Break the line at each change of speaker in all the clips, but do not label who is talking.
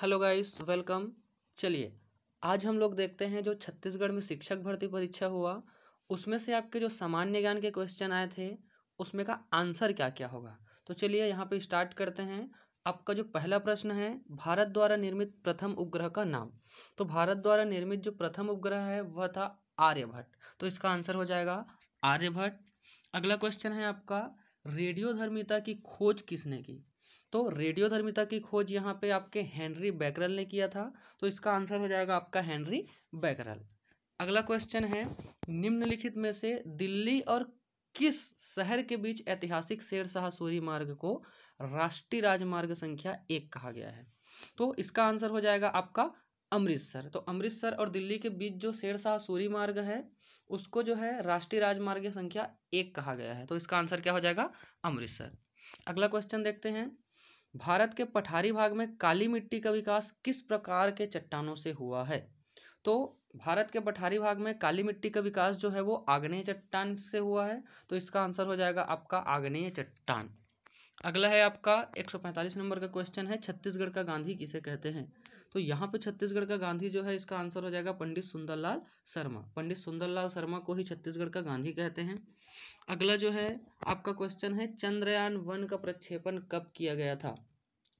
hello guys welcome चलिए आज हम लोग देखते हैं जो छत्तीसगढ़ में शिक्षक भर्ती परीक्षा हुआ उसमें से आपके जो सामान्य ज्ञान के क्वेश्चन आए थे उसमें का आंसर क्या क्या होगा तो चलिए यहाँ पे स्टार्ट करते हैं आपका जो पहला प्रश्न है भारत द्वारा निर्मित प्रथम उपग्रह का नाम तो भारत द्वारा निर्मित जो प्रथम उपग्रह है वह था आर्यभट्ट तो इसका आंसर हो जाएगा आर्यभट्ट अगला क्वेश्चन है आपका रेडियोधर्मिता की खोज किसने की तो रेडियोधर्मिता की खोज यहाँ पे आपके हेनरी बैकरल ने किया था तो इसका आंसर हो जाएगा आपका हेनरी बैकरल अगला क्वेश्चन है निम्नलिखित में से दिल्ली और किस शहर के बीच ऐतिहासिक शेरशाह सूरी मार्ग को राष्ट्रीय राजमार्ग संख्या एक कहा गया है तो इसका आंसर हो जाएगा आपका अमृतसर तो अमृतसर और दिल्ली के बीच जो शेर शाह सूरी मार्ग है उसको जो है राष्ट्रीय राजमार्ग संख्या एक कहा गया है तो इसका आंसर क्या हो जाएगा अमृतसर अगला क्वेश्चन देखते हैं भारत के पठारी भाग में काली मिट्टी का विकास किस प्रकार के चट्टानों से हुआ है तो भारत के पठारी भाग में काली मिट्टी का विकास जो है वो आग्नेय चट्टान से हुआ है तो इसका आंसर हो जाएगा आपका आग्नेय चट्टान अगला है आपका 145 नंबर का क्वेश्चन है छत्तीसगढ़ का गांधी किसे कहते हैं तो यहाँ पे छत्तीसगढ़ का गांधी जो है इसका आंसर हो जाएगा पंडित सुंदरलाल शर्मा पंडित सुंदरलाल शर्मा को ही छत्तीसगढ़ का गांधी कहते हैं अगला जो है आपका क्वेश्चन है चंद्रयान वन का प्रक्षेपण कब किया गया था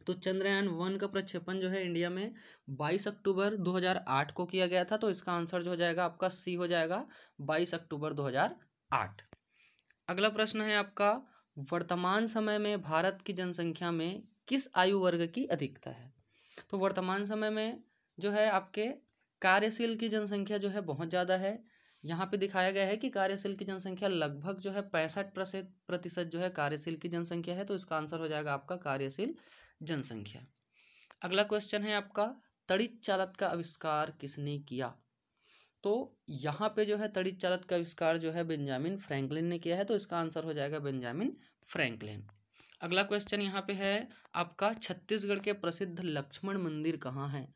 तो चंद्रयान वन का प्रक्षेपण जो है इंडिया में 22 अक्टूबर 2008 को किया गया था तो इसका आंसर जो हो जाएगा आपका सी हो जाएगा 22 अक्टूबर 2008 अगला प्रश्न है आपका वर्तमान समय में भारत की जनसंख्या में किस आयु वर्ग की अधिकता है तो वर्तमान समय में जो है आपके कार्यशील की जनसंख्या जो है बहुत ज़्यादा है यहाँ पे दिखाया गया है कि कार्यशील की जनसंख्या लगभग जो है पैंसठ प्रतिशत जो है कार्यशील की जनसंख्या है तो इसका आंसर हो जाएगा आपका कार्यशील जनसंख्या अगला क्वेश्चन है आपका तड़ित चालक का आविष्कार किसने किया तो यहाँ पे जो है तड़ित चालक का आविष्कार जो है बेंजामिन फ्रैंकलिन ने किया है तो इसका आंसर हो जाएगा बेंजामिन फ्रैंकलिन अगला क्वेश्चन यहाँ पे है आपका छत्तीसगढ़ के प्रसिद्ध लक्ष्मण मंदिर कहाँ है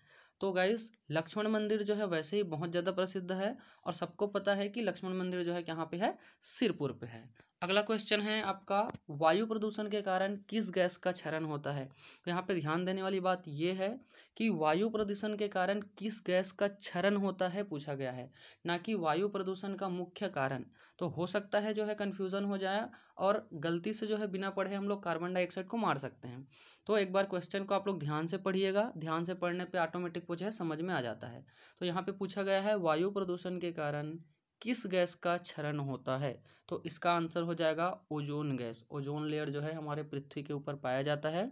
तो गाइस लक्ष्मण मंदिर जो है वैसे ही बहुत ज़्यादा प्रसिद्ध है और सबको पता है कि लक्ष्मण मंदिर जो है कहाँ पे है सिरपुर पे है अगला क्वेश्चन है आपका वायु प्रदूषण के कारण किस गैस का क्षरण होता है तो यहाँ पे ध्यान देने वाली बात ये है कि वायु प्रदूषण के कारण किस गैस का क्षरण होता है पूछा गया है ना कि वायु प्रदूषण का मुख्य कारण तो हो सकता है जो है कन्फ्यूज़न हो जाए और गलती से जो है बिना पढ़े हम लोग कार्बन डाइऑक्साइड को मार सकते हैं तो एक बार क्वेश्चन को आप लोग ध्यान से पढ़िएगा ध्यान से पढ़ने पर ऑटोमेटिक वो जो है समझ में आ जाता है तो यहाँ पर पूछा गया है वायु प्रदूषण के कारण किस गैस का क्षरण होता है तो इसका आंसर हो जाएगा ओजोन गैस ओजोन लेयर जो है हमारे पृथ्वी के ऊपर पाया जाता है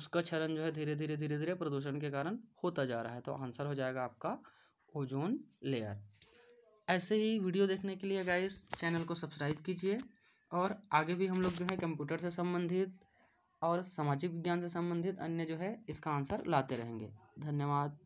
उसका क्षरण जो है धीरे धीरे धीरे धीरे प्रदूषण के कारण होता जा रहा है तो आंसर हो जाएगा आपका ओजोन लेयर ऐसे ही वीडियो देखने के लिए गाइस चैनल को सब्सक्राइब कीजिए और आगे भी हम लोग जो है कंप्यूटर से संबंधित और सामाजिक विज्ञान से संबंधित अन्य जो है इसका आंसर लाते रहेंगे धन्यवाद